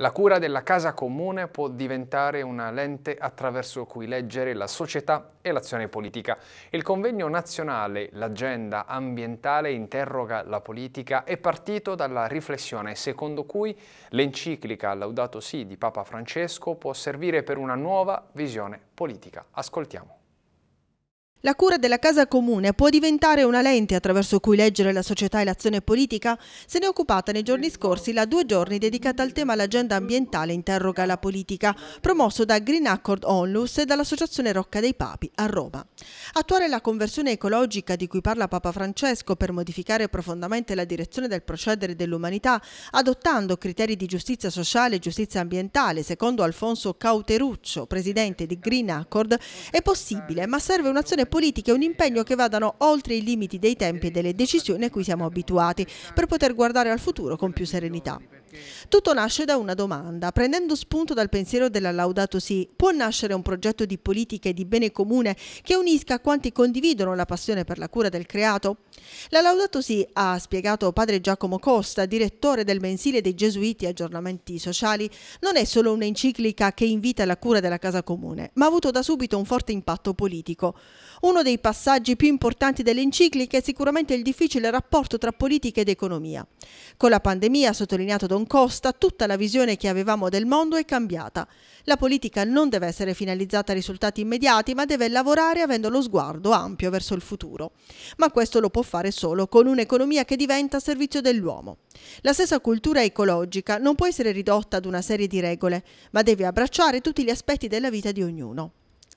La cura della casa comune può diventare una lente attraverso cui leggere la società e l'azione politica. Il convegno nazionale L'agenda ambientale interroga la politica è partito dalla riflessione secondo cui l'enciclica Laudato Si di Papa Francesco può servire per una nuova visione politica. Ascoltiamo. La cura della casa comune può diventare una lente attraverso cui leggere la società e l'azione politica? Se ne è occupata nei giorni scorsi la due giorni dedicata al tema l'agenda ambientale interroga la politica, promosso da Green Accord Onlus e dall'Associazione Rocca dei Papi a Roma. Attuare la conversione ecologica di cui parla Papa Francesco per modificare profondamente la direzione del procedere dell'umanità, adottando criteri di giustizia sociale e giustizia ambientale, secondo Alfonso Cauteruccio, presidente di Green Accord, è possibile, ma serve un'azione politiche un impegno che vadano oltre i limiti dei tempi e delle decisioni a cui siamo abituati, per poter guardare al futuro con più serenità. Tutto nasce da una domanda. Prendendo spunto dal pensiero della Laudato Si, può nascere un progetto di politica e di bene comune che unisca quanti condividono la passione per la cura del creato? La Laudato Si ha spiegato padre Giacomo Costa, direttore del mensile dei Gesuiti Aggiornamenti Sociali, non è solo un'enciclica che invita alla cura della casa comune, ma ha avuto da subito un forte impatto politico. Uno dei passaggi più importanti dell'enciclica è sicuramente il difficile rapporto tra politica ed economia. Con la pandemia, ha sottolineato Don Costa, tutta la visione che avevamo del mondo è cambiata. La politica non deve essere finalizzata a risultati immediati, ma deve lavorare avendo lo sguardo ampio verso il futuro. Ma questo lo può fare fare solo con un'economia che diventa a servizio dell'uomo. La stessa cultura ecologica non può essere ridotta ad una serie di regole, ma deve abbracciare tutti gli aspetti della vita di ognuno.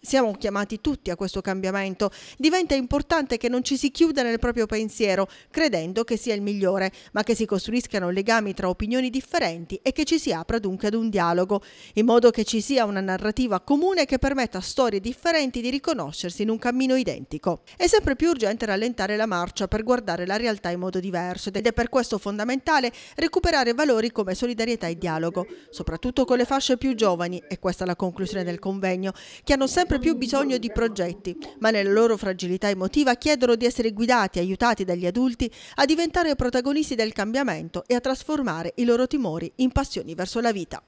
Siamo chiamati tutti a questo cambiamento. Diventa importante che non ci si chiuda nel proprio pensiero, credendo che sia il migliore, ma che si costruiscano legami tra opinioni differenti e che ci si apra dunque ad un dialogo, in modo che ci sia una narrativa comune che permetta a storie differenti di riconoscersi in un cammino identico. È sempre più urgente rallentare la marcia per guardare la realtà in modo diverso ed è per questo fondamentale recuperare valori come solidarietà e dialogo, soprattutto con le fasce più giovani, e questa è la conclusione del convegno, che hanno sempre sempre più bisogno di progetti, ma nella loro fragilità emotiva chiedono di essere guidati e aiutati dagli adulti a diventare protagonisti del cambiamento e a trasformare i loro timori in passioni verso la vita.